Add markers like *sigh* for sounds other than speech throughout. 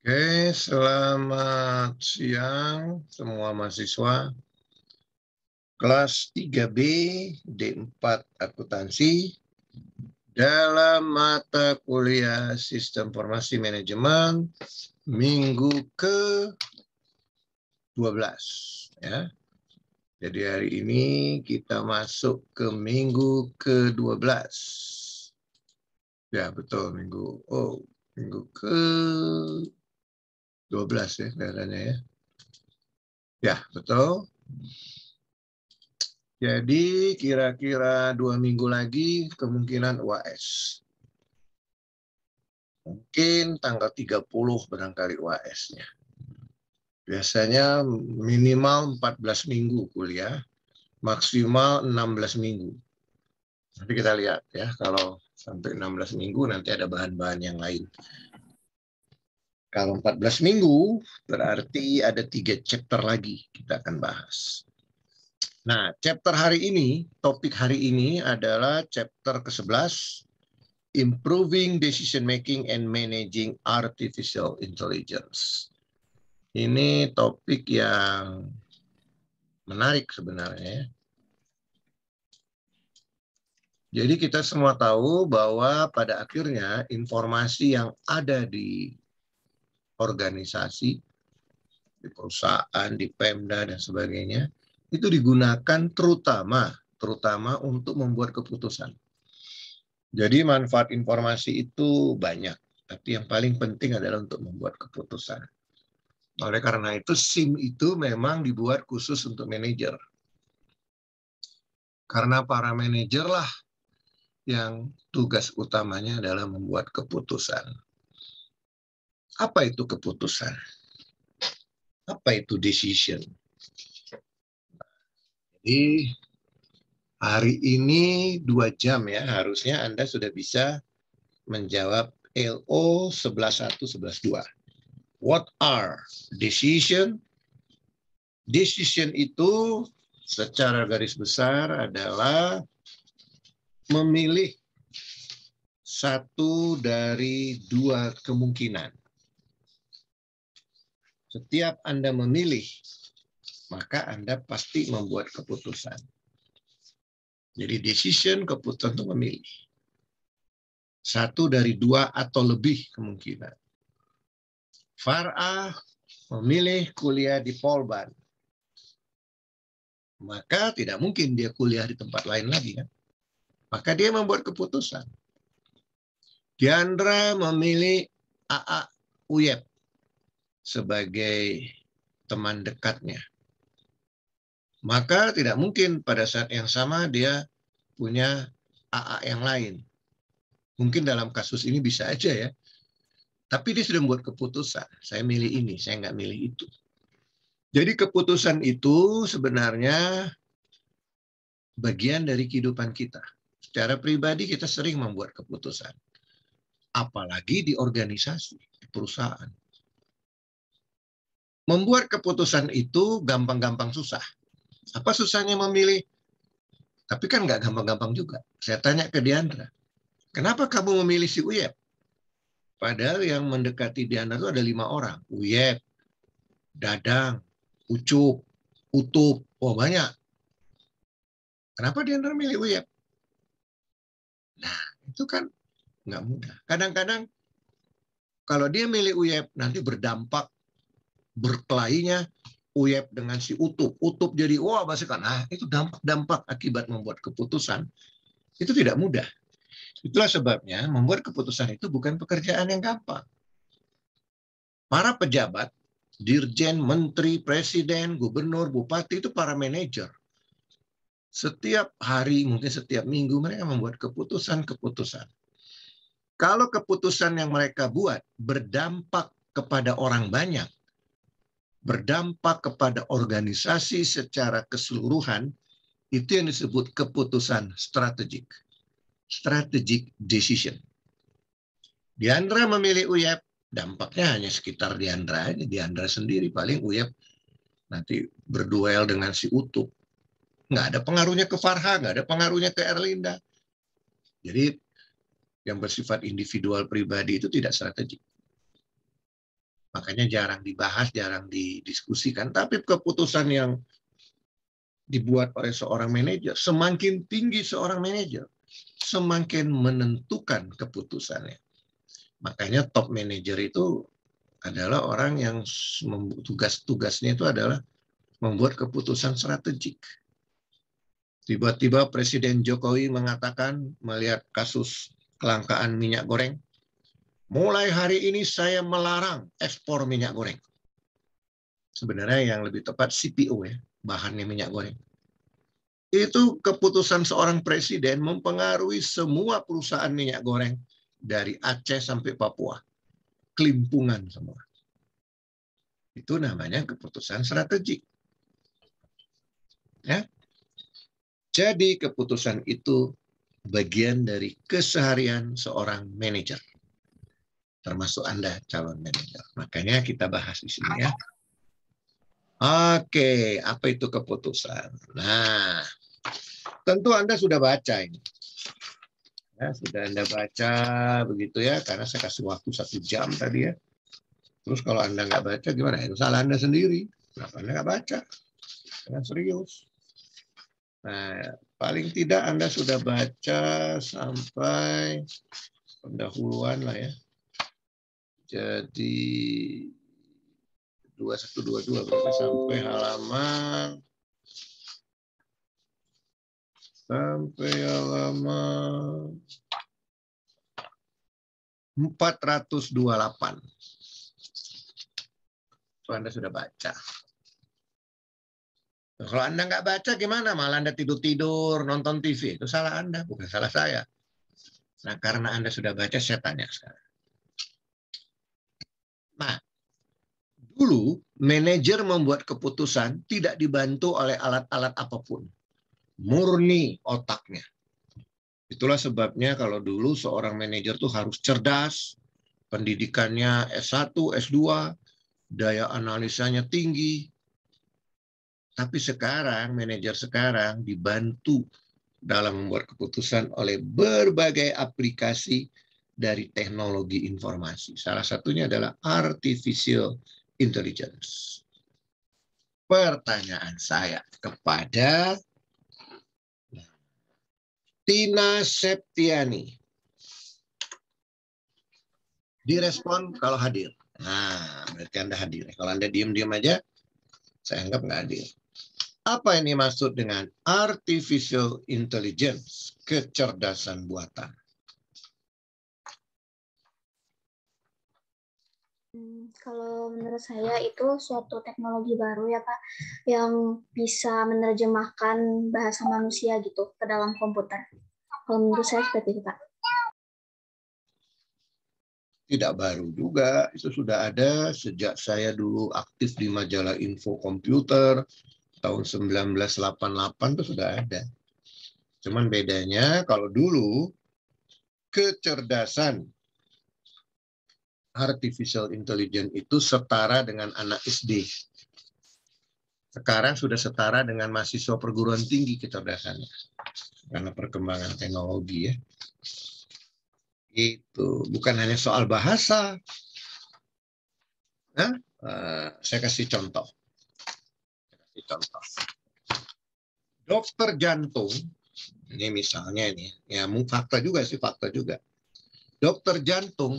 Oke, selamat siang semua mahasiswa. Kelas 3B D4 Akuntansi dalam mata kuliah Sistem Informasi Manajemen minggu ke 12 ya. Jadi hari ini kita masuk ke minggu ke-12. Ya, betul minggu. Oh, minggu ke 12 ya kelihatannya ya. Ya, betul. Jadi kira-kira dua minggu lagi kemungkinan UAS. Mungkin tanggal 30 barangkali UAS-nya. Biasanya minimal 14 minggu kuliah, maksimal 16 minggu. nanti kita lihat ya, kalau sampai 16 minggu nanti ada bahan-bahan yang lain. Kalau 14 minggu, berarti ada tiga chapter lagi kita akan bahas. Nah, chapter hari ini, topik hari ini adalah chapter ke-11, Improving Decision Making and Managing Artificial Intelligence. Ini topik yang menarik sebenarnya. Jadi kita semua tahu bahwa pada akhirnya informasi yang ada di organisasi, di perusahaan, di Pemda dan sebagainya, itu digunakan terutama terutama untuk membuat keputusan. Jadi manfaat informasi itu banyak, tapi yang paling penting adalah untuk membuat keputusan. Oleh karena itu SIM itu memang dibuat khusus untuk manajer. Karena para manajerlah yang tugas utamanya adalah membuat keputusan. Apa itu keputusan? Apa itu decision? Jadi hari ini dua jam ya, harusnya Anda sudah bisa menjawab LO 11.1, 11.2. What are decision? Decision itu secara garis besar adalah memilih satu dari dua kemungkinan. Setiap Anda memilih, maka Anda pasti membuat keputusan. Jadi decision keputusan untuk memilih. Satu dari dua atau lebih kemungkinan. Farah memilih kuliah di Polban. Maka tidak mungkin dia kuliah di tempat lain lagi kan. Maka dia membuat keputusan. Diandra memilih AA UYEP sebagai teman dekatnya. Maka tidak mungkin pada saat yang sama dia punya AA yang lain. Mungkin dalam kasus ini bisa aja ya. Tapi dia sudah membuat keputusan. Saya milih ini, saya nggak milih itu. Jadi keputusan itu sebenarnya bagian dari kehidupan kita. Secara pribadi kita sering membuat keputusan. Apalagi di organisasi, di perusahaan. Membuat keputusan itu gampang-gampang susah. Apa susahnya memilih? Tapi kan nggak gampang-gampang juga. Saya tanya ke Diandra, kenapa kamu memilih si Uyep? Padahal yang mendekati Diandra itu ada lima orang. Uyep, Dadang, Ucup, Utup, oh banyak. Kenapa Diandra memilih Uyep? Nah, itu kan nggak mudah. Kadang-kadang kalau dia milih Uyep nanti berdampak berkelainya Uyep dengan si Utup. Utup jadi wah basikan. Ah, itu dampak-dampak akibat membuat keputusan itu tidak mudah. Itulah sebabnya membuat keputusan itu bukan pekerjaan yang gampang. Para pejabat, dirjen, menteri, presiden, gubernur, bupati itu para manajer. Setiap hari, mungkin setiap minggu mereka membuat keputusan-keputusan. Kalau keputusan yang mereka buat berdampak kepada orang banyak, berdampak kepada organisasi secara keseluruhan, itu yang disebut keputusan strategik. Strategic decision. Diandra memilih UYEP, dampaknya hanya sekitar Diandra aja. Diandra sendiri paling UYEP nanti berduel dengan si Utuk. Nggak ada pengaruhnya ke Farha, nggak ada pengaruhnya ke Erlinda. Jadi yang bersifat individual pribadi itu tidak strategik. Makanya jarang dibahas, jarang didiskusikan. Tapi keputusan yang dibuat oleh seorang manajer, semakin tinggi seorang manajer, semakin menentukan keputusannya. Makanya top manager itu adalah orang yang tugas-tugasnya itu adalah membuat keputusan strategik. Tiba-tiba Presiden Jokowi mengatakan melihat kasus kelangkaan minyak goreng, Mulai hari ini saya melarang ekspor minyak goreng. Sebenarnya yang lebih tepat CPO ya, bahannya minyak goreng. Itu keputusan seorang presiden mempengaruhi semua perusahaan minyak goreng dari Aceh sampai Papua. Kelimpungan semua. Itu namanya keputusan strategik. Ya. Jadi keputusan itu bagian dari keseharian seorang manajer termasuk Anda calon manajer. Makanya kita bahas di sini ya. Oke, apa itu keputusan? Nah, tentu Anda sudah baca ini. Ya, sudah Anda baca begitu ya, karena saya kasih waktu satu jam tadi ya. Terus kalau Anda nggak baca gimana? Itu salah Anda sendiri. Kenapa Anda nggak baca? Saya serius. Nah, paling tidak Anda sudah baca sampai pendahuluan lah ya. Jadi 2122 berarti sampai halaman sampai halaman 428. Itu Anda sudah baca. kalau Anda nggak baca gimana? Malah Anda tidur-tidur, nonton TV. Itu salah Anda, bukan salah saya. Nah, karena Anda sudah baca, saya tanya sekarang. Dulu, manajer membuat keputusan tidak dibantu oleh alat-alat apapun. Murni otaknya. Itulah sebabnya kalau dulu seorang manajer tuh harus cerdas, pendidikannya S1, S2, daya analisanya tinggi. Tapi sekarang, manajer sekarang dibantu dalam membuat keputusan oleh berbagai aplikasi dari teknologi informasi. Salah satunya adalah artificial intelligence. Pertanyaan saya kepada Tina Septiani. Direspon kalau hadir. Nah, berarti Anda hadir. Kalau Anda diam-diam aja, saya anggap nggak hadir. Apa ini maksud dengan artificial intelligence, kecerdasan buatan? Hmm, kalau menurut saya itu suatu teknologi baru ya Pak yang bisa menerjemahkan bahasa manusia gitu ke dalam komputer. Kalau menurut saya seperti itu Pak. Tidak baru juga, itu sudah ada sejak saya dulu aktif di majalah Info Komputer tahun 1988 itu sudah ada. Cuman bedanya kalau dulu kecerdasan artificial intelligence itu setara dengan anak SD. Sekarang sudah setara dengan mahasiswa perguruan tinggi kita kecerdasannya. Karena perkembangan teknologi ya. Itu bukan hanya soal bahasa. Nah, saya kasih contoh. Saya kasih contoh. Dokter jantung, ini misalnya ini, ya, ya fakta juga sih fakta juga. Dokter jantung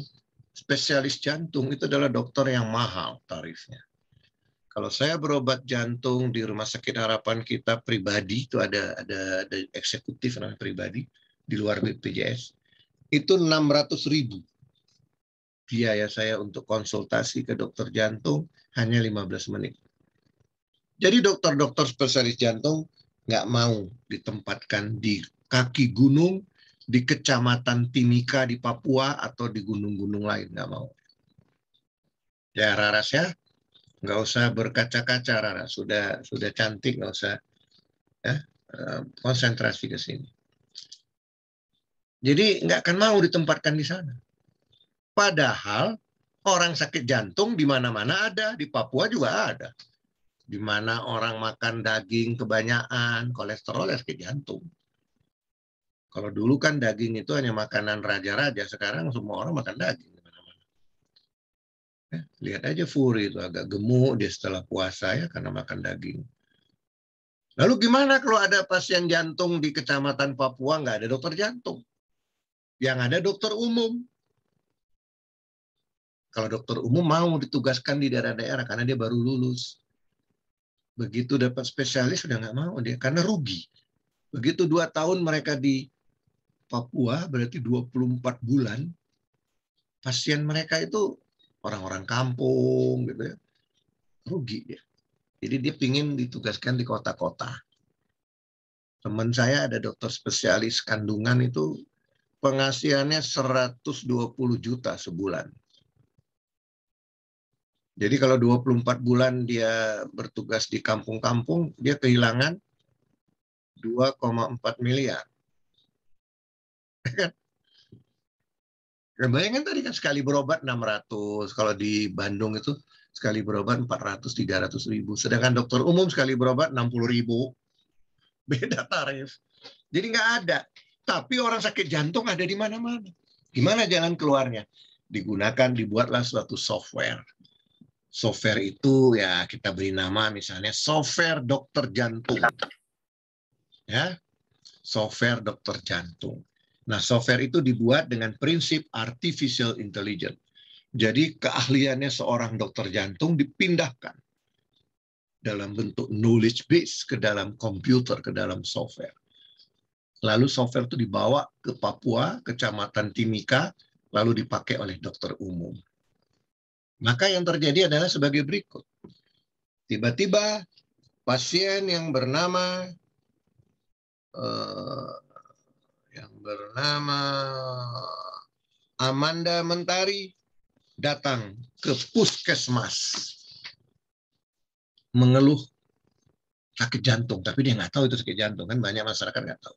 spesialis jantung itu adalah dokter yang mahal tarifnya. Kalau saya berobat jantung di Rumah Sakit Harapan kita pribadi itu ada ada ada eksekutif namanya pribadi di luar BPJS itu 600 ribu biaya saya untuk konsultasi ke dokter jantung hanya 15 menit. Jadi dokter-dokter spesialis jantung nggak mau ditempatkan di kaki gunung di kecamatan Timika di Papua atau di gunung-gunung lain nggak mau. Ya Raras ya, nggak usah berkaca-kaca Raras, sudah sudah cantik nggak usah ya eh, konsentrasi ke sini. Jadi nggak akan mau ditempatkan di sana. Padahal orang sakit jantung di mana-mana ada, di Papua juga ada. Di mana orang makan daging kebanyakan, kolesterol ya sakit jantung. Kalau dulu kan daging itu hanya makanan raja-raja, sekarang semua orang makan daging. Eh, lihat aja Furi itu agak gemuk dia setelah puasa ya karena makan daging. Lalu gimana kalau ada pasien jantung di kecamatan Papua nggak ada dokter jantung? Yang ada dokter umum. Kalau dokter umum mau ditugaskan di daerah-daerah karena dia baru lulus. Begitu dapat spesialis sudah nggak mau dia karena rugi. Begitu dua tahun mereka di Papua berarti 24 bulan pasien mereka itu orang-orang kampung gitu ya. Rugi ya. Jadi dia pingin ditugaskan di kota-kota. Teman saya ada dokter spesialis kandungan itu penghasilannya 120 juta sebulan. Jadi kalau 24 bulan dia bertugas di kampung-kampung, dia kehilangan 2,4 miliar. Bayangkan tadi kan sekali berobat 600, kalau di Bandung itu sekali berobat 400 300 ribu. Sedangkan dokter umum sekali berobat 60 ribu. Beda tarif. Jadi nggak ada. Tapi orang sakit jantung ada di mana-mana. Gimana jalan keluarnya? Digunakan, dibuatlah suatu software. Software itu ya kita beri nama misalnya software dokter jantung. Ya, software dokter jantung. Nah, software itu dibuat dengan prinsip artificial intelligence. Jadi keahliannya seorang dokter jantung dipindahkan dalam bentuk knowledge base ke dalam komputer, ke dalam software. Lalu software itu dibawa ke Papua, kecamatan Timika, lalu dipakai oleh dokter umum. Maka yang terjadi adalah sebagai berikut. Tiba-tiba pasien yang bernama eh, yang bernama Amanda Mentari datang ke puskesmas mengeluh sakit jantung, tapi dia nggak tahu itu sakit jantung kan banyak masyarakat nggak tahu.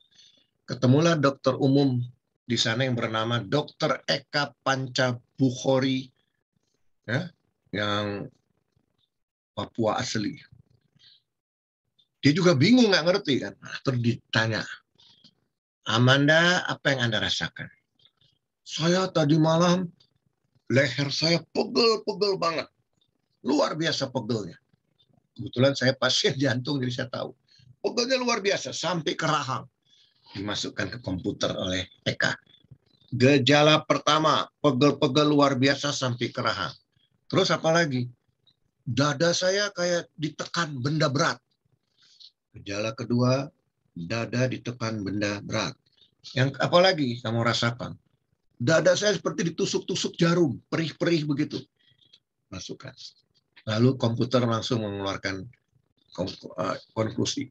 Ketemulah dokter umum di sana yang bernama Dokter Eka Panca Bukhori ya, yang Papua asli. Dia juga bingung nggak ngerti kan, terus ditanya Amanda, apa yang Anda rasakan? Saya tadi malam leher saya pegel-pegel banget. Luar biasa pegelnya. Kebetulan saya pasien *laughs* jantung, jadi saya tahu. Pegelnya luar biasa, sampai ke rahang. Dimasukkan ke komputer oleh Eka. Gejala pertama, pegel-pegel luar biasa sampai ke rahang. Terus apa lagi? Dada saya kayak ditekan benda berat. Gejala kedua, dada ditekan benda berat. Yang apalagi kamu rasakan? Dada saya seperti ditusuk-tusuk jarum, perih-perih begitu. Masukkan. Lalu komputer langsung mengeluarkan eh, konklusi.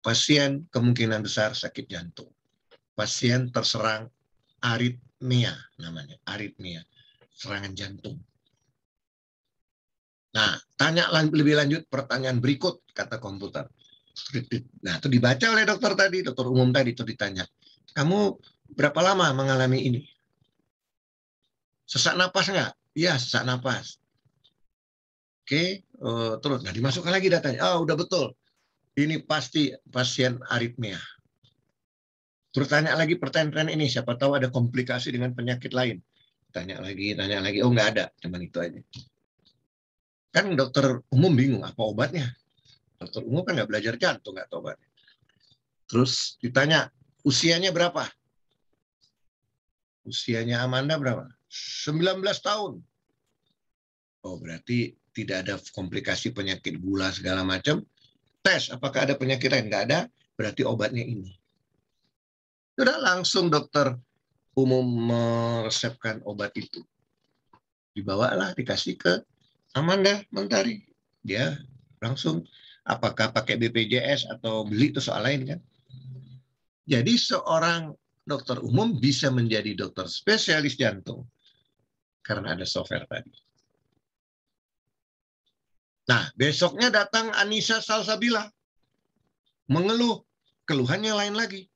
Pasien kemungkinan besar sakit jantung. Pasien terserang aritmia namanya, aritmia, serangan jantung. Nah, tanya lebih lanjut pertanyaan berikut, kata komputer. Nah, itu dibaca oleh dokter tadi, dokter umum tadi itu ditanya. Kamu berapa lama mengalami ini? Sesak napas nggak? Iya, sesak napas. Oke, uh, terus nah dimasukkan lagi datanya. Oh, udah betul. Ini pasti pasien aritmia. Terus tanya lagi pertanyaan ini, siapa tahu ada komplikasi dengan penyakit lain. Tanya lagi, tanya lagi. Oh, nggak ada, cuman itu aja. Kan dokter umum bingung apa obatnya. Dokter umum kan nggak belajar jantung, nggak tobat Terus ditanya, usianya berapa? Usianya Amanda berapa? 19 tahun. Oh, berarti tidak ada komplikasi penyakit gula segala macam. Tes, apakah ada penyakit lain? Nggak ada, berarti obatnya ini. Sudah langsung dokter umum meresepkan obat itu. Dibawalah, dikasih ke Amanda Mentari. Dia langsung apakah pakai BPJS atau beli itu soal lain kan. Jadi seorang dokter umum bisa menjadi dokter spesialis jantung karena ada software tadi. Nah, besoknya datang Anissa Salsabila mengeluh, keluhannya lain lagi.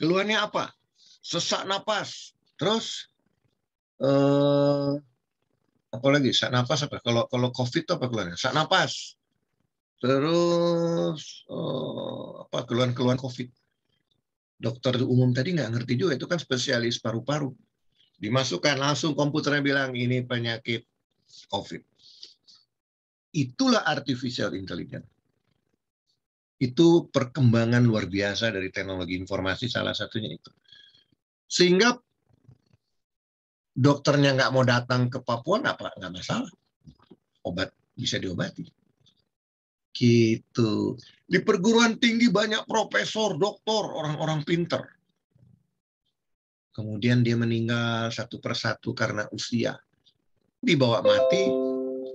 Keluhannya apa? Sesak napas. Terus eh apa lagi? Sesak napas apa? Kalau kalau Covid apa keluhannya? Sesak napas. Terus oh, apa keluhan-keluhan COVID. Dokter umum tadi nggak ngerti juga itu kan spesialis paru-paru. Dimasukkan langsung komputernya bilang ini penyakit COVID. Itulah artificial intelligence. Itu perkembangan luar biasa dari teknologi informasi salah satunya itu. Sehingga dokternya nggak mau datang ke Papua nggak nggak masalah obat bisa diobati Gitu. Di perguruan tinggi banyak profesor, doktor, orang-orang pinter. Kemudian dia meninggal satu persatu karena usia. Dibawa mati,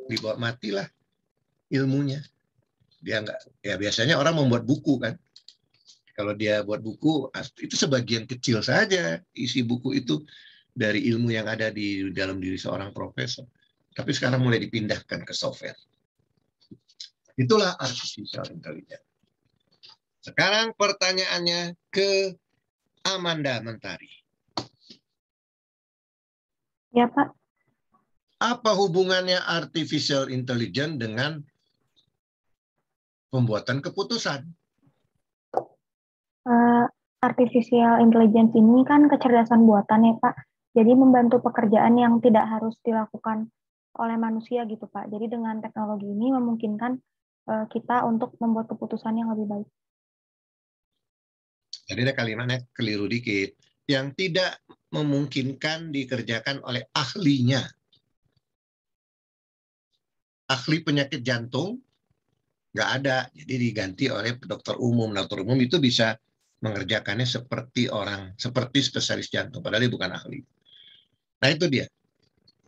dibawa matilah ilmunya. Dia nggak, ya biasanya orang membuat buku kan. Kalau dia buat buku, itu sebagian kecil saja isi buku itu dari ilmu yang ada di dalam diri seorang profesor. Tapi sekarang mulai dipindahkan ke software. Itulah artificial intelligence. Sekarang pertanyaannya ke Amanda Mentari. Ya, Pak. Apa hubungannya artificial intelligence dengan pembuatan keputusan? Uh, artificial intelligence ini kan kecerdasan buatan ya, Pak. Jadi membantu pekerjaan yang tidak harus dilakukan oleh manusia gitu, Pak. Jadi dengan teknologi ini memungkinkan Eh, kita untuk membuat keputusan yang lebih baik. Jadi ada kalimatnya keliru dikit. Yang tidak memungkinkan dikerjakan oleh ahlinya. Ahli penyakit jantung nggak ada, jadi diganti oleh dokter umum. Dokter umum itu bisa mengerjakannya seperti orang, seperti spesialis jantung, padahal dia bukan ahli. Nah itu dia.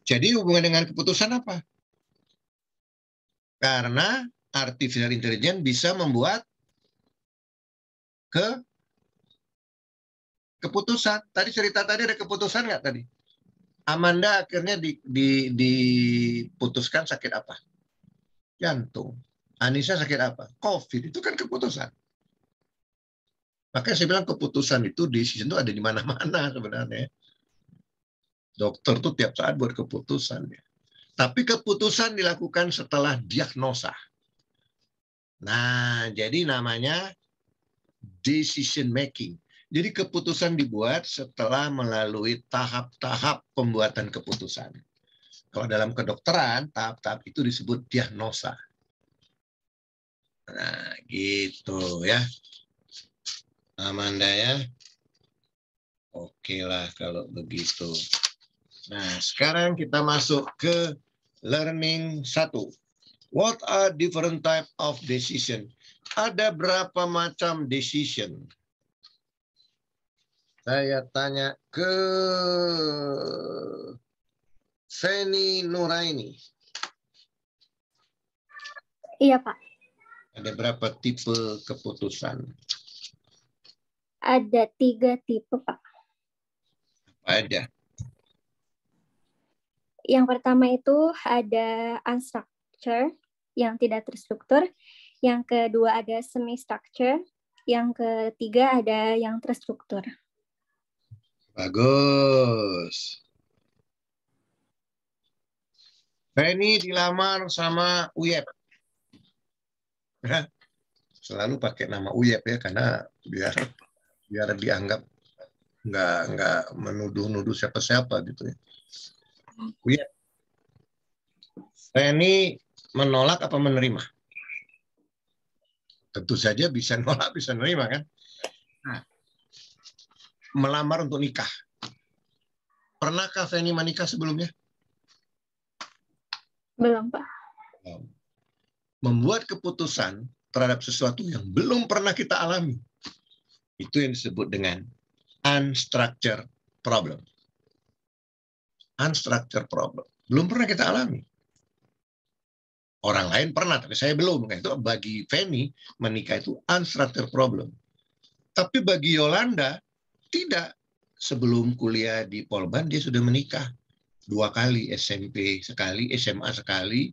Jadi hubungan dengan keputusan apa? Karena artificial intelligence bisa membuat ke keputusan. Tadi cerita tadi ada keputusan nggak tadi? Amanda akhirnya di, di, diputuskan sakit apa? Jantung. Anissa sakit apa? Covid. Itu kan keputusan. Makanya saya bilang keputusan itu di decision itu ada di mana-mana sebenarnya. Dokter tuh tiap saat buat keputusan. Ya. Tapi keputusan dilakukan setelah diagnosa. Nah, jadi namanya decision making. Jadi keputusan dibuat setelah melalui tahap-tahap pembuatan keputusan. Kalau dalam kedokteran, tahap-tahap itu disebut diagnosa. Nah, gitu ya. Amanda ya. Oke lah kalau begitu. Nah, sekarang kita masuk ke learning satu. What are different type of decision? Ada berapa macam decision? Saya tanya ke Feni Nuraini. Iya, Pak. Ada berapa tipe keputusan? Ada tiga tipe, Pak. Apa aja? Yang pertama itu ada unstructured, yang tidak terstruktur, yang kedua ada semi structure, yang ketiga ada yang terstruktur. Bagus. Feni dilamar sama Uyep. selalu pakai nama Uyep ya karena biar biar dianggap nggak nggak menuduh-nuduh siapa-siapa gitu ya. Uyep. Feni menolak apa menerima? Tentu saja bisa *laughs* nolak, bisa menerima kan? Nah, melamar untuk nikah. Pernahkah Feni menikah sebelumnya? Belum, Pak. Membuat keputusan terhadap sesuatu yang belum pernah kita alami. Itu yang disebut dengan unstructured problem. Unstructured problem. Belum pernah kita alami. Orang lain pernah, tapi saya belum. Nah, itu bagi Feni, menikah itu unstructured problem. Tapi bagi Yolanda, tidak. Sebelum kuliah di Polban, dia sudah menikah. Dua kali, SMP sekali, SMA sekali.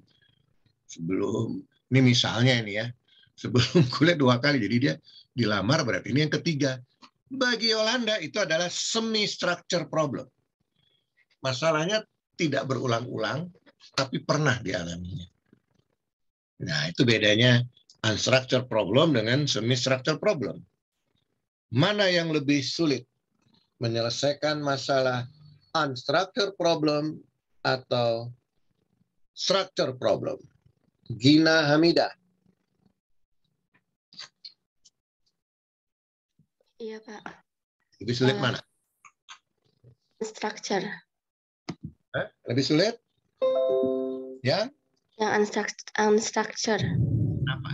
Sebelum, ini misalnya ini ya, sebelum *laughs* kuliah dua kali. Jadi dia dilamar, berarti ini yang ketiga. Bagi Yolanda, itu adalah semi-structure problem. Masalahnya tidak berulang-ulang, tapi pernah dialaminya. Nah, itu bedanya unstructured problem dengan semi-structured problem. Mana yang lebih sulit? Menyelesaikan masalah unstructured problem atau structure problem? Gina Hamida. Iya, Pak. Lebih sulit uh, mana? Structure. Hah? Lebih sulit? Yang? Yang unstructured. unstructured. Kenapa?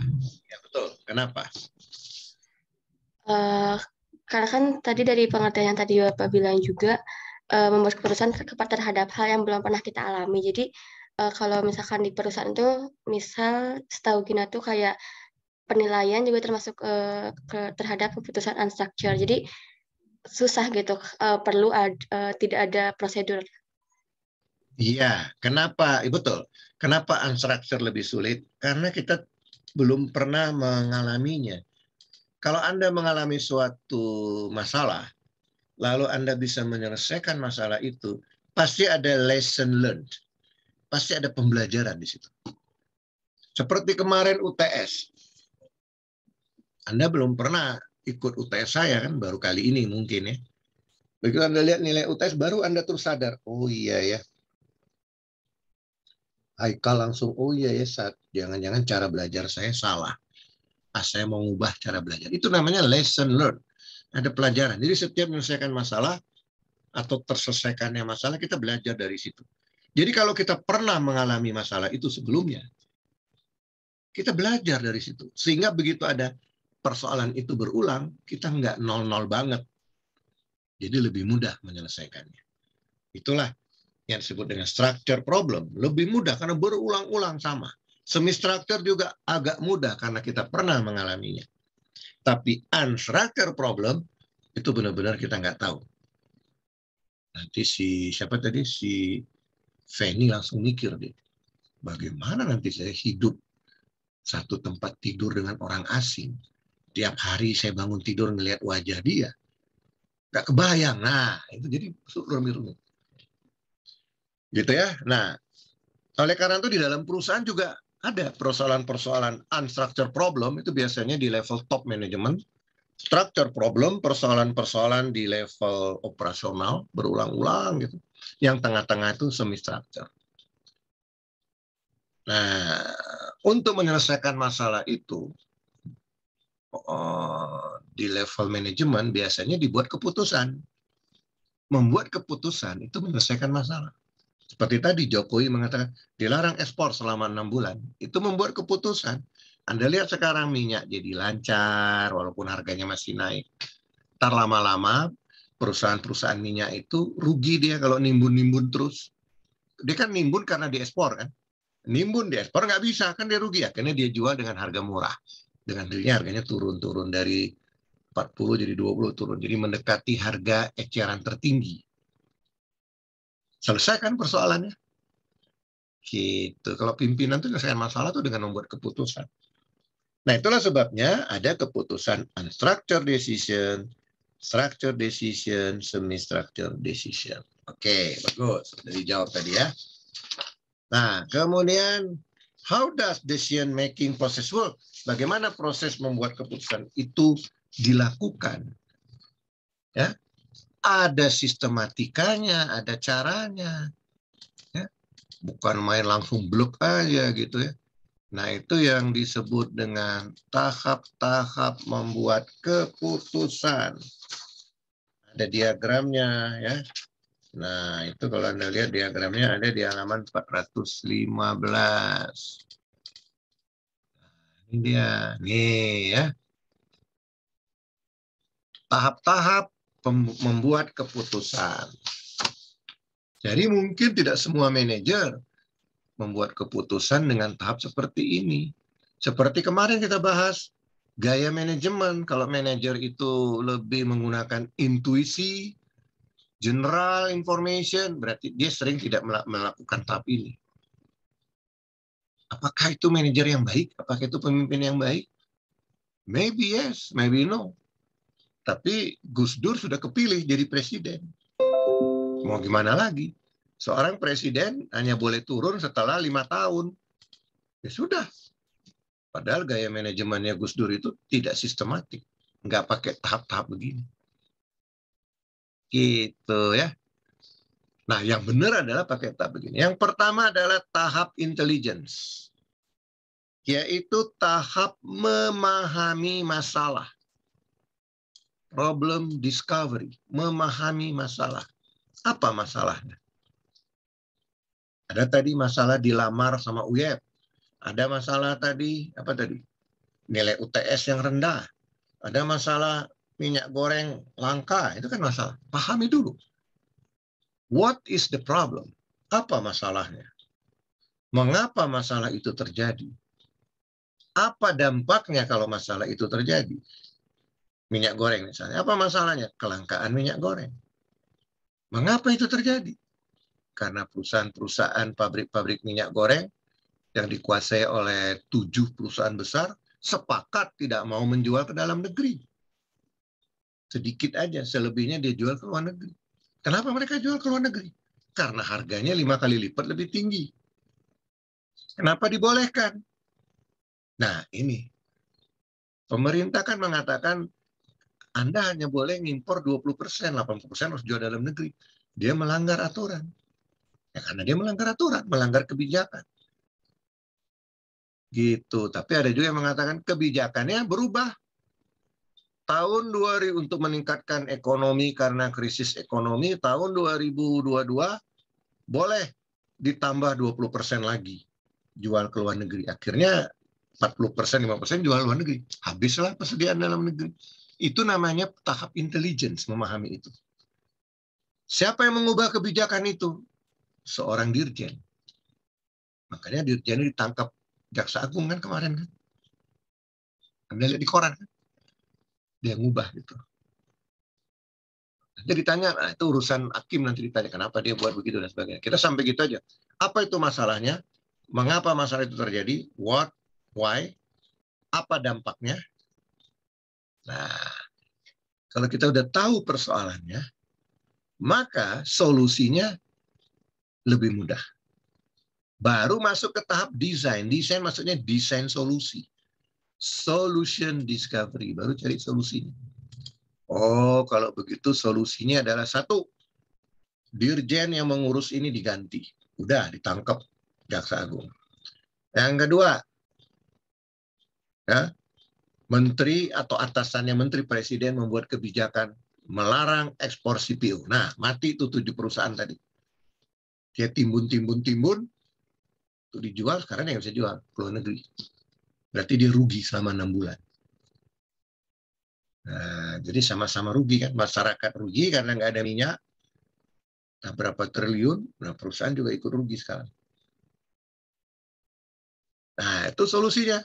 Ya betul. Kenapa? Uh, karena kan tadi dari pengertian yang tadi Bapak bilang juga uh, membuat keputusan terhadap hal yang belum pernah kita alami. Jadi uh, kalau misalkan di perusahaan itu misal setahu Gina tuh kayak penilaian juga termasuk uh, ke, terhadap keputusan unstructured. Jadi susah gitu uh, perlu ad, uh, tidak ada prosedur Iya, kenapa? Iya, betul. Kenapa unstructured lebih sulit? Karena kita belum pernah mengalaminya. Kalau Anda mengalami suatu masalah, lalu Anda bisa menyelesaikan masalah itu, pasti ada lesson learned. Pasti ada pembelajaran di situ. Seperti kemarin UTS. Anda belum pernah ikut UTS saya kan, baru kali ini mungkin ya. Begitu Anda lihat nilai UTS, baru Anda terus sadar, oh iya ya, Haikal langsung, oh iya ya, jangan-jangan cara belajar saya salah. Ah, saya mau ubah cara belajar. Itu namanya lesson learned. Ada pelajaran. Jadi setiap menyelesaikan masalah atau terselesaikannya masalah, kita belajar dari situ. Jadi kalau kita pernah mengalami masalah itu sebelumnya, kita belajar dari situ. Sehingga begitu ada persoalan itu berulang, kita nggak nol-nol banget. Jadi lebih mudah menyelesaikannya. Itulah yang disebut dengan structure problem lebih mudah karena berulang-ulang sama. Semi structure juga agak mudah karena kita pernah mengalaminya. Tapi unstructured problem itu benar-benar kita nggak tahu. Nanti si siapa tadi si Feni langsung mikir deh, bagaimana nanti saya hidup satu tempat tidur dengan orang asing. Tiap hari saya bangun tidur ngelihat wajah dia. Gak kebayang. Nah, itu jadi rumit-rumit. Gitu ya. Nah, oleh karena itu di dalam perusahaan juga ada persoalan-persoalan unstructured problem itu biasanya di level top management, structure problem, persoalan-persoalan di level operasional berulang-ulang gitu. Yang tengah-tengah itu semi structure. Nah, untuk menyelesaikan masalah itu eh, di level manajemen biasanya dibuat keputusan. Membuat keputusan itu menyelesaikan masalah. Seperti tadi Jokowi mengatakan dilarang ekspor selama enam bulan. Itu membuat keputusan. Anda lihat sekarang minyak jadi lancar walaupun harganya masih naik. Ntar lama-lama perusahaan-perusahaan minyak itu rugi dia kalau nimbun-nimbun terus. Dia kan nimbun karena diekspor kan. Nimbun diekspor nggak bisa kan dia rugi ya karena dia jual dengan harga murah. Dengan dirinya harganya turun-turun dari 40 jadi 20 turun. Jadi mendekati harga eceran tertinggi Selesaikan persoalannya? Gitu. Kalau pimpinan tuh menyelesaikan masalah tuh dengan membuat keputusan. Nah, itulah sebabnya ada keputusan unstructured decision, structured decision, semi-structured decision. Oke, okay, bagus. Jadi jawab tadi ya. Nah, kemudian how does decision making process work? Bagaimana proses membuat keputusan itu dilakukan? Ya ada sistematikanya, ada caranya. Ya. Bukan main langsung blok aja gitu ya. Nah itu yang disebut dengan tahap-tahap membuat keputusan. Ada diagramnya ya. Nah itu kalau Anda lihat diagramnya ada di halaman 415. Nah, ini dia, nih ya. Tahap-tahap membuat keputusan. Jadi mungkin tidak semua manajer membuat keputusan dengan tahap seperti ini. Seperti kemarin kita bahas gaya manajemen. Kalau manajer itu lebih menggunakan intuisi, general information, berarti dia sering tidak melakukan tahap ini. Apakah itu manajer yang baik? Apakah itu pemimpin yang baik? Maybe yes, maybe no. Tapi Gus Dur sudah kepilih jadi presiden. Mau gimana lagi? Seorang presiden hanya boleh turun setelah lima tahun. Ya sudah. Padahal gaya manajemennya Gus Dur itu tidak sistematik. Nggak pakai tahap-tahap begini. Gitu ya. Nah, yang benar adalah pakai tahap begini. Yang pertama adalah tahap intelligence, yaitu tahap memahami masalah problem discovery, memahami masalah. Apa masalahnya? Ada tadi masalah dilamar sama UYEP. Ada masalah tadi, apa tadi? Nilai UTS yang rendah. Ada masalah minyak goreng langka. Itu kan masalah. Pahami dulu. What is the problem? Apa masalahnya? Mengapa masalah itu terjadi? Apa dampaknya kalau masalah itu terjadi? minyak goreng misalnya. Apa masalahnya? Kelangkaan minyak goreng. Mengapa itu terjadi? Karena perusahaan-perusahaan pabrik-pabrik minyak goreng yang dikuasai oleh tujuh perusahaan besar sepakat tidak mau menjual ke dalam negeri. Sedikit aja, selebihnya dia jual ke luar negeri. Kenapa mereka jual ke luar negeri? Karena harganya lima kali lipat lebih tinggi. Kenapa dibolehkan? Nah, ini pemerintah kan mengatakan anda hanya boleh ngimpor 20 persen, 80 persen harus jual dalam negeri. Dia melanggar aturan. Ya, karena dia melanggar aturan, melanggar kebijakan. Gitu. Tapi ada juga yang mengatakan kebijakannya berubah. Tahun 2000 untuk meningkatkan ekonomi karena krisis ekonomi tahun 2022 boleh ditambah 20 persen lagi jual ke luar negeri. Akhirnya 40 persen, 5 persen jual luar negeri. Habislah persediaan dalam negeri itu namanya tahap intelligence memahami itu. Siapa yang mengubah kebijakan itu? Seorang dirjen. Makanya dirjen ditangkap Jaksa Agung kan kemarin kan. Anda lihat di koran kan? Dia ngubah gitu. jadi ditanya, ah, itu urusan Hakim nanti ditanya kenapa dia buat begitu dan sebagainya. Kita sampai gitu aja. Apa itu masalahnya? Mengapa masalah itu terjadi? What? Why? Apa dampaknya? Nah, kalau kita udah tahu persoalannya, maka solusinya lebih mudah. Baru masuk ke tahap desain. Desain maksudnya desain solusi. Solution discovery. Baru cari solusinya. Oh, kalau begitu solusinya adalah satu, dirjen yang mengurus ini diganti. Udah ditangkap Jaksa Agung. Yang kedua, ya, menteri atau atasannya menteri presiden membuat kebijakan melarang ekspor CPO. Nah, mati itu tujuh perusahaan tadi. Dia timbun, timbun, timbun, itu dijual, sekarang yang bisa jual ke luar negeri. Berarti dia rugi selama enam bulan. Nah, jadi sama-sama rugi kan, masyarakat rugi karena nggak ada minyak, nah, berapa triliun, nah, perusahaan juga ikut rugi sekarang. Nah, itu solusinya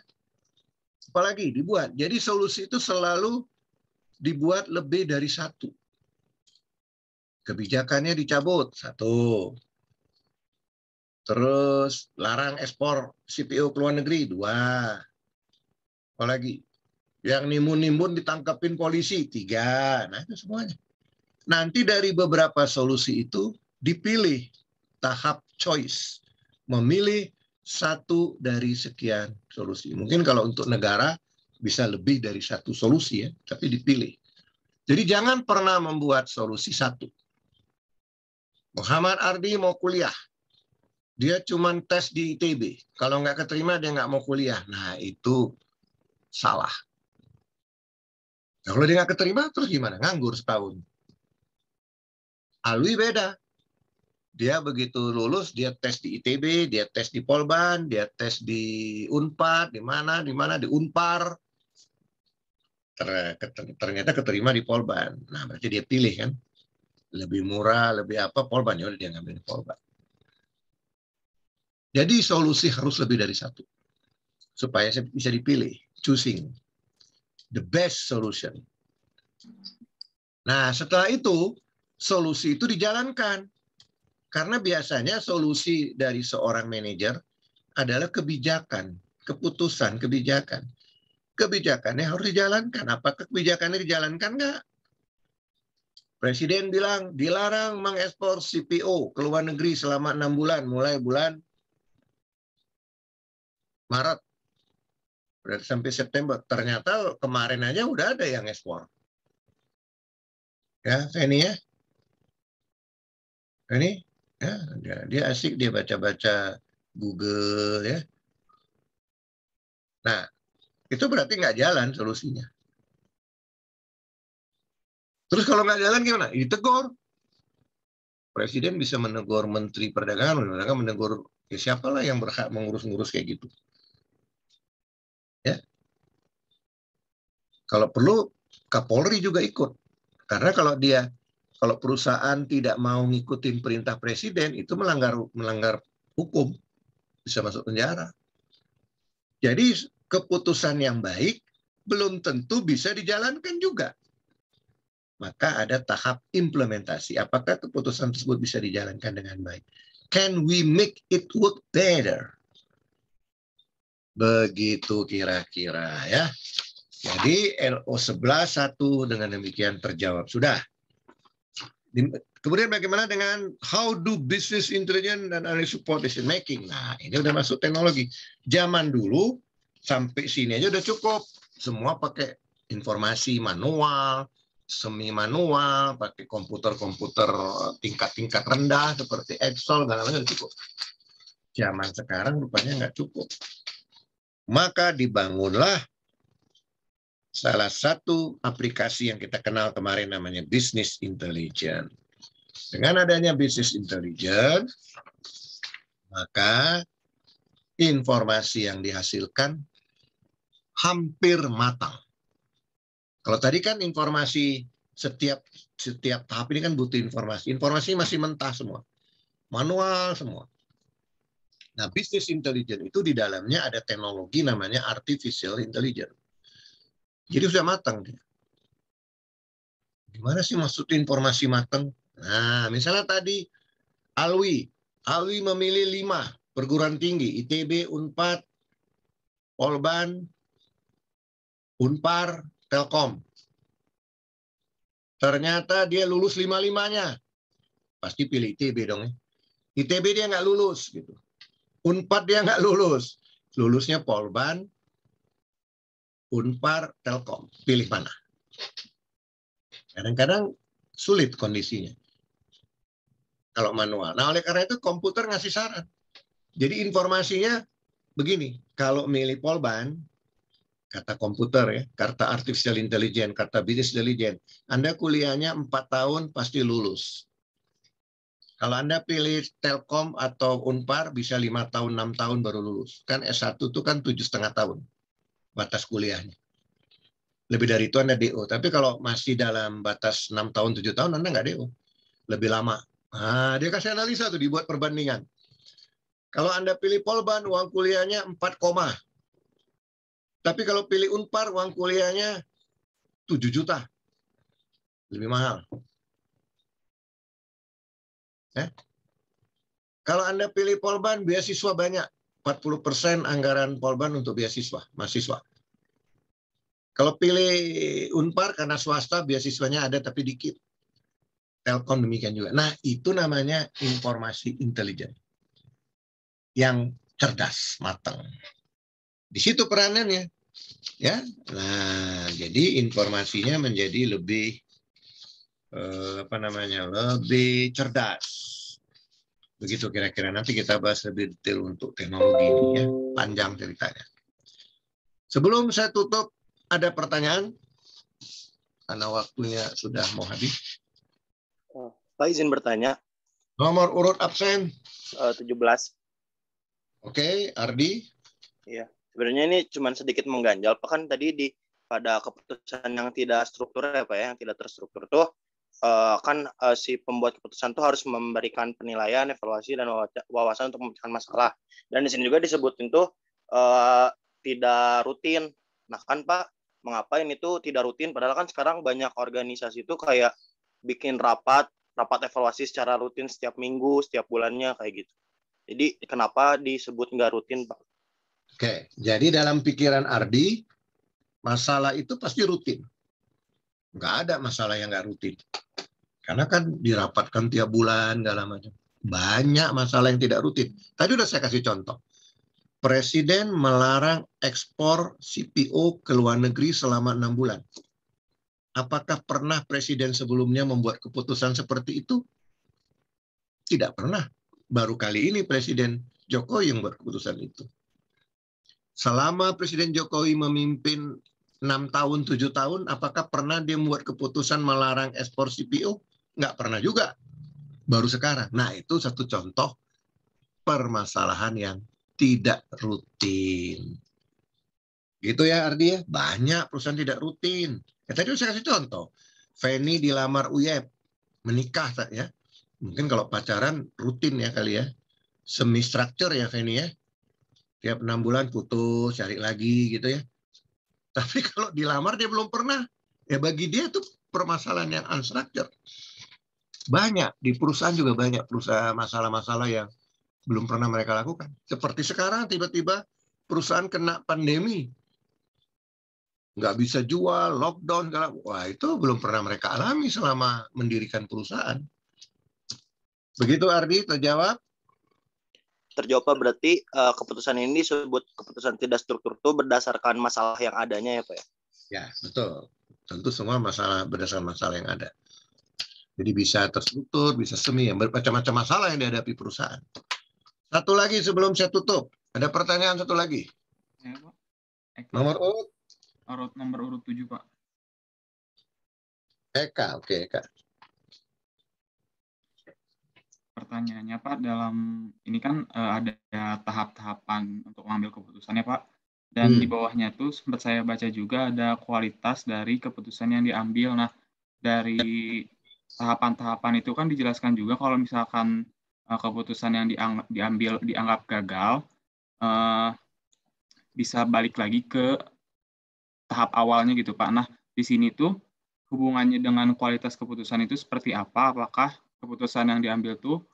apalagi dibuat. Jadi solusi itu selalu dibuat lebih dari satu. Kebijakannya dicabut satu. Terus larang ekspor CPO ke luar negeri dua. Apalagi yang nimbun-nimbun ditangkapin polisi tiga. Nah itu semuanya. Nanti dari beberapa solusi itu dipilih tahap choice, memilih satu dari sekian solusi. Mungkin kalau untuk negara bisa lebih dari satu solusi ya, tapi dipilih. Jadi jangan pernah membuat solusi satu. Muhammad Ardi mau kuliah. Dia cuma tes di ITB. Kalau nggak keterima, dia nggak mau kuliah. Nah, itu salah. Nah, kalau dia nggak keterima, terus gimana? Nganggur setahun. Alwi beda dia begitu lulus dia tes di ITB, dia tes di Polban, dia tes di Unpad, di mana, di mana di Unpar. Ternyata keterima di Polban. Nah, berarti dia pilih kan. Lebih murah, lebih apa Polban ya udah dia ngambil di Polban. Jadi solusi harus lebih dari satu. Supaya bisa dipilih, choosing the best solution. Nah, setelah itu solusi itu dijalankan karena biasanya solusi dari seorang manajer adalah kebijakan, keputusan kebijakan. Kebijakannya harus dijalankan. Apakah kebijakannya dijalankan nggak? Presiden bilang dilarang mengekspor CPO ke luar negeri selama enam bulan, mulai bulan Maret berarti sampai September. Ternyata kemarin aja udah ada yang ekspor. Ya, ini ya. Ini ya, dia asik dia baca-baca Google ya nah itu berarti nggak jalan solusinya terus kalau nggak jalan gimana ditegur presiden bisa menegur menteri perdagangan mereka menegur ya siapalah yang berhak mengurus-ngurus kayak gitu ya kalau perlu Kapolri juga ikut karena kalau dia kalau perusahaan tidak mau ngikutin perintah presiden itu melanggar melanggar hukum bisa masuk penjara. Jadi keputusan yang baik belum tentu bisa dijalankan juga. Maka ada tahap implementasi. Apakah keputusan tersebut bisa dijalankan dengan baik? Can we make it work better? Begitu kira-kira ya. Jadi LO 11.1 dengan demikian terjawab sudah. Kemudian bagaimana dengan how do business intelligence dan analysis support decision making? Nah, ini udah masuk teknologi. Zaman dulu sampai sini aja udah cukup. Semua pakai informasi manual, semi manual, pakai komputer-komputer tingkat-tingkat rendah seperti Excel dan lain-lain cukup. Zaman sekarang rupanya nggak cukup. Maka dibangunlah salah satu aplikasi yang kita kenal kemarin namanya business intelligence. Dengan adanya business intelligence, maka informasi yang dihasilkan hampir matang. Kalau tadi kan informasi setiap setiap tahap ini kan butuh informasi. Informasi masih mentah semua. Manual semua. Nah, business intelligence itu di dalamnya ada teknologi namanya artificial intelligence. Jadi sudah matang Gimana sih maksud informasi matang? Nah, misalnya tadi Alwi, Alwi memilih lima perguruan tinggi, ITB, Unpad, Polban, Unpar, Telkom. Ternyata dia lulus lima-limanya. Pasti pilih ITB dong ya. ITB dia nggak lulus gitu. Unpad dia nggak lulus. Lulusnya Polban, Unpar, Telkom. Pilih mana? Kadang-kadang sulit kondisinya. Kalau manual. Nah, oleh karena itu komputer ngasih saran. Jadi informasinya begini, kalau milih Polban, kata komputer ya, kata artificial intelligence, kata business intelligence, Anda kuliahnya empat tahun pasti lulus. Kalau Anda pilih Telkom atau Unpar bisa lima tahun, enam tahun baru lulus. Kan S1 itu kan tujuh setengah tahun batas kuliahnya. Lebih dari itu Anda DO. Tapi kalau masih dalam batas 6 tahun, 7 tahun, Anda nggak DO. Lebih lama. Nah, dia kasih analisa tuh, dibuat perbandingan. Kalau Anda pilih Polban, uang kuliahnya 4, tapi kalau pilih Unpar, uang kuliahnya 7 juta. Lebih mahal. Eh? Kalau Anda pilih Polban, beasiswa banyak. 40% anggaran Polban untuk beasiswa, mahasiswa. Kalau pilih Unpar karena swasta beasiswanya ada tapi dikit. Telkom demikian juga. Nah, itu namanya informasi intelijen. Yang cerdas, matang. Di situ perannya, Ya. Nah, jadi informasinya menjadi lebih eh, apa namanya? lebih cerdas Begitu kira-kira. Nanti kita bahas lebih detail untuk teknologi ini ya. Panjang ceritanya. Sebelum saya tutup, ada pertanyaan? Karena waktunya sudah mau habis. Eh, Pak izin bertanya. Nomor urut absen? Eh, tujuh 17. Oke, Ardi? ya Sebenarnya ini cuma sedikit mengganjal. Pak kan tadi di pada keputusan yang tidak struktur ya Pak ya, yang tidak terstruktur tuh uh, kan uh, si pembuat keputusan itu harus memberikan penilaian, evaluasi dan wawasan untuk memecahkan masalah. Dan di sini juga disebutin tuh uh, tidak rutin. Nah kan Pak, mengapa ini tuh tidak rutin? Padahal kan sekarang banyak organisasi itu kayak bikin rapat, rapat evaluasi secara rutin setiap minggu, setiap bulannya kayak gitu. Jadi kenapa disebut nggak rutin Pak? Oke, jadi dalam pikiran Ardi, masalah itu pasti rutin nggak ada masalah yang nggak rutin. Karena kan dirapatkan tiap bulan, segala macam. Banyak masalah yang tidak rutin. Tadi udah saya kasih contoh. Presiden melarang ekspor CPO ke luar negeri selama enam bulan. Apakah pernah presiden sebelumnya membuat keputusan seperti itu? Tidak pernah. Baru kali ini presiden Jokowi yang buat keputusan itu. Selama presiden Jokowi memimpin 6 tahun, 7 tahun, apakah pernah dia membuat keputusan melarang ekspor CPO? Nggak pernah juga. Baru sekarang. Nah, itu satu contoh permasalahan yang tidak rutin. Gitu ya, Ardi ya. Banyak perusahaan tidak rutin. Ya, tadi saya kasih contoh. Feni dilamar Uyep. Menikah, ya. Mungkin kalau pacaran rutin ya kali ya. Semi structure ya, Feni ya. Tiap enam bulan putus, cari lagi gitu ya tapi *laughs* kalau dilamar dia belum pernah. Ya bagi dia itu permasalahan yang unstructured. Banyak di perusahaan juga banyak perusahaan masalah-masalah yang belum pernah mereka lakukan. Seperti sekarang tiba-tiba perusahaan kena pandemi. Nggak bisa jual, lockdown, segala. Wah, itu belum pernah mereka alami selama mendirikan perusahaan. Begitu Ardi terjawab terjawab berarti uh, keputusan ini disebut keputusan tidak struktur itu berdasarkan masalah yang adanya ya Pak ya? Ya, betul. Tentu semua masalah berdasarkan masalah yang ada. Jadi bisa terstruktur, bisa semi, yang macam macam masalah yang dihadapi perusahaan. Satu lagi sebelum saya tutup, ada pertanyaan satu lagi. Ya, Pak. Nomor urut? Nomor urut tujuh Pak. Eka, oke okay, Eka pertanyaannya Pak dalam ini kan uh, ada tahap-tahapan untuk mengambil keputusannya Pak dan hmm. di bawahnya tuh sempat saya baca juga ada kualitas dari keputusan yang diambil nah dari tahapan-tahapan itu kan dijelaskan juga kalau misalkan uh, keputusan yang diang diambil dianggap gagal uh, bisa balik lagi ke tahap awalnya gitu Pak nah di sini tuh hubungannya dengan kualitas keputusan itu seperti apa apakah keputusan yang diambil tuh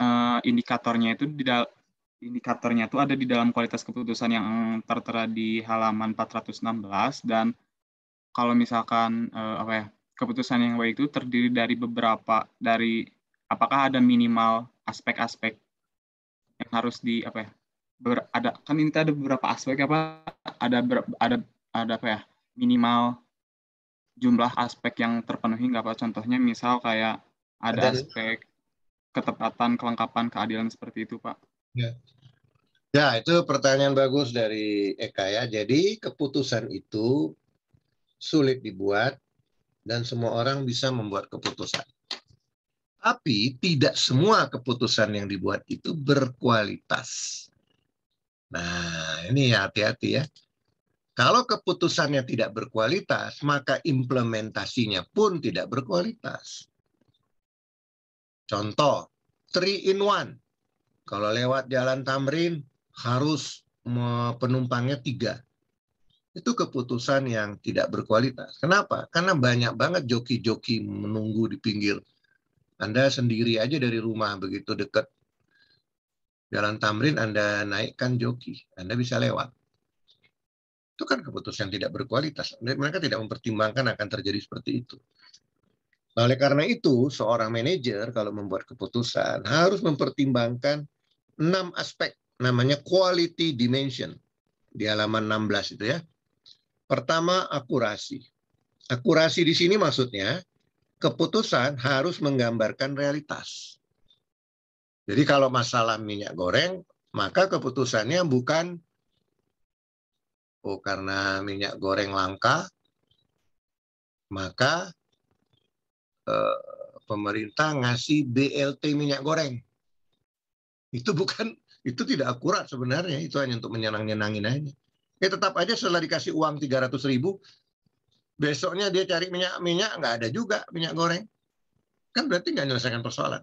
uh, indikatornya itu di indikatornya itu ada di dalam kualitas keputusan yang eh, tertera di halaman 416 dan kalau misalkan uh, apa ya keputusan yang baik itu terdiri dari beberapa dari apakah ada minimal aspek-aspek yang harus di apa ya ber, ada kan ini ada beberapa aspek apa ada ber, ada ada apa ya minimal jumlah aspek yang terpenuhi nggak apa contohnya misal kayak ada dan, aspek ketepatan, kelengkapan, keadilan seperti itu, Pak? Ya. Ya, itu pertanyaan bagus dari Eka ya. Jadi keputusan itu sulit dibuat dan semua orang bisa membuat keputusan. Tapi tidak semua keputusan yang dibuat itu berkualitas. Nah, ini hati-hati ya. Kalau keputusannya tidak berkualitas, maka implementasinya pun tidak berkualitas. Contoh, 3 in 1. Kalau lewat jalan Tamrin harus penumpangnya tiga. Itu keputusan yang tidak berkualitas. Kenapa? Karena banyak banget joki-joki menunggu di pinggir. Anda sendiri aja dari rumah begitu dekat jalan Tamrin Anda naikkan joki, Anda bisa lewat. Itu kan keputusan yang tidak berkualitas. Mereka tidak mempertimbangkan akan terjadi seperti itu. Nah, oleh karena itu, seorang manajer kalau membuat keputusan harus mempertimbangkan enam aspek namanya quality dimension di halaman 16 itu ya. Pertama, akurasi. Akurasi di sini maksudnya keputusan harus menggambarkan realitas. Jadi kalau masalah minyak goreng, maka keputusannya bukan oh karena minyak goreng langka, maka Eh, pemerintah ngasih BLT minyak goreng. Itu bukan itu tidak akurat sebenarnya, itu hanya untuk menyenang-nyenangin aja. Ya tetap aja setelah dikasih uang 300 ribu, besoknya dia cari minyak-minyak, nggak ada juga minyak goreng. Kan berarti nggak menyelesaikan persoalan.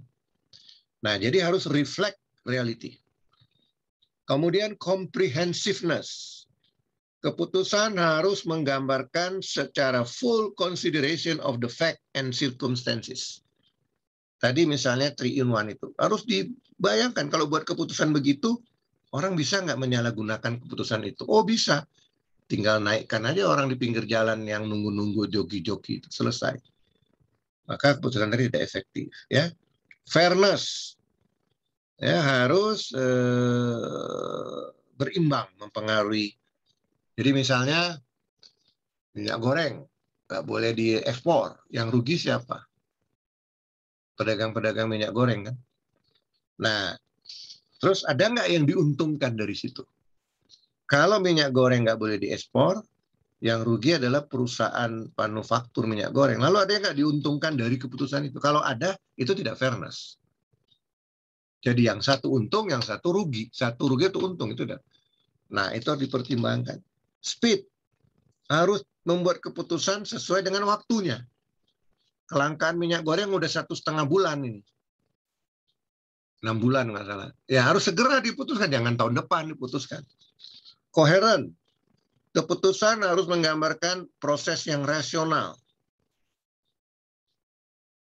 Nah, jadi harus reflect reality. Kemudian comprehensiveness. Keputusan harus menggambarkan secara full consideration of the fact and circumstances. Tadi misalnya 3 in 1 itu. Harus dibayangkan kalau buat keputusan begitu, orang bisa nggak menyalahgunakan keputusan itu? Oh bisa. Tinggal naikkan aja orang di pinggir jalan yang nunggu-nunggu joki-joki. Itu selesai. Maka keputusan tadi tidak efektif. ya Fairness. ya Harus eh, berimbang mempengaruhi jadi misalnya minyak goreng nggak boleh diekspor, yang rugi siapa? Pedagang-pedagang minyak goreng kan. Nah, terus ada nggak yang diuntungkan dari situ? Kalau minyak goreng nggak boleh diekspor, yang rugi adalah perusahaan manufaktur minyak goreng. Lalu ada yang nggak diuntungkan dari keputusan itu? Kalau ada, itu tidak fairness. Jadi yang satu untung, yang satu rugi. Satu rugi itu untung, itu udah. Nah, itu harus dipertimbangkan speed. Harus membuat keputusan sesuai dengan waktunya. Kelangkaan minyak goreng udah satu setengah bulan ini. enam bulan nggak salah. Ya harus segera diputuskan, jangan tahun depan diputuskan. Koheren. Keputusan harus menggambarkan proses yang rasional.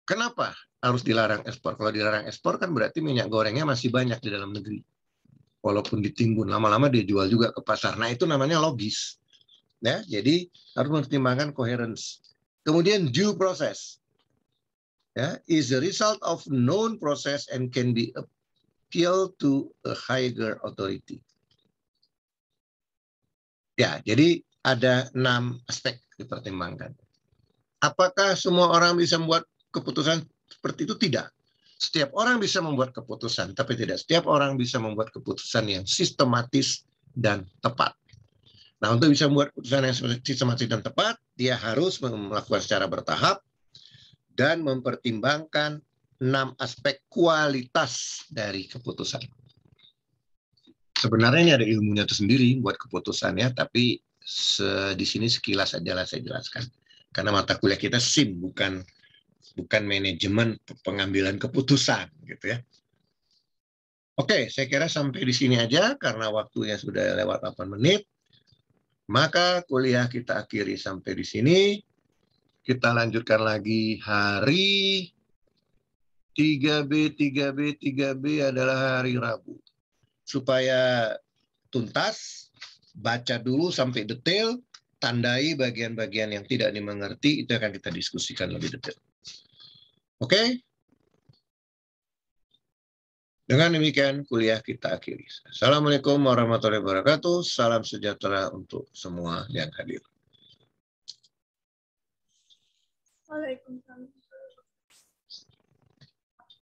Kenapa harus dilarang ekspor? Kalau dilarang ekspor kan berarti minyak gorengnya masih banyak di dalam negeri walaupun ditimbun lama-lama dia jual juga ke pasar. Nah itu namanya logis, ya. Jadi harus mempertimbangkan coherence. Kemudian due process, ya, is the result of known process and can be appealed to a higher authority. Ya, jadi ada enam aspek dipertimbangkan. Apakah semua orang bisa membuat keputusan seperti itu? Tidak setiap orang bisa membuat keputusan, tapi tidak setiap orang bisa membuat keputusan yang sistematis dan tepat. Nah, untuk bisa membuat keputusan yang sistematis dan tepat, dia harus melakukan secara bertahap dan mempertimbangkan enam aspek kualitas dari keputusan. Sebenarnya ini ada ilmunya tersendiri buat keputusannya, tapi di sini sekilas saja lah saya jelaskan. Karena mata kuliah kita SIM, bukan bukan manajemen pengambilan keputusan gitu ya. Oke, saya kira sampai di sini aja karena waktunya sudah lewat 8 menit. Maka kuliah kita akhiri sampai di sini. Kita lanjutkan lagi hari 3B, 3B, 3B adalah hari Rabu. Supaya tuntas, baca dulu sampai detail, tandai bagian-bagian yang tidak dimengerti, itu akan kita diskusikan lebih detail. Oke? Dengan demikian kuliah kita akhiri. Assalamualaikum warahmatullahi wabarakatuh. Salam sejahtera untuk semua yang hadir. Waalaikumsalam.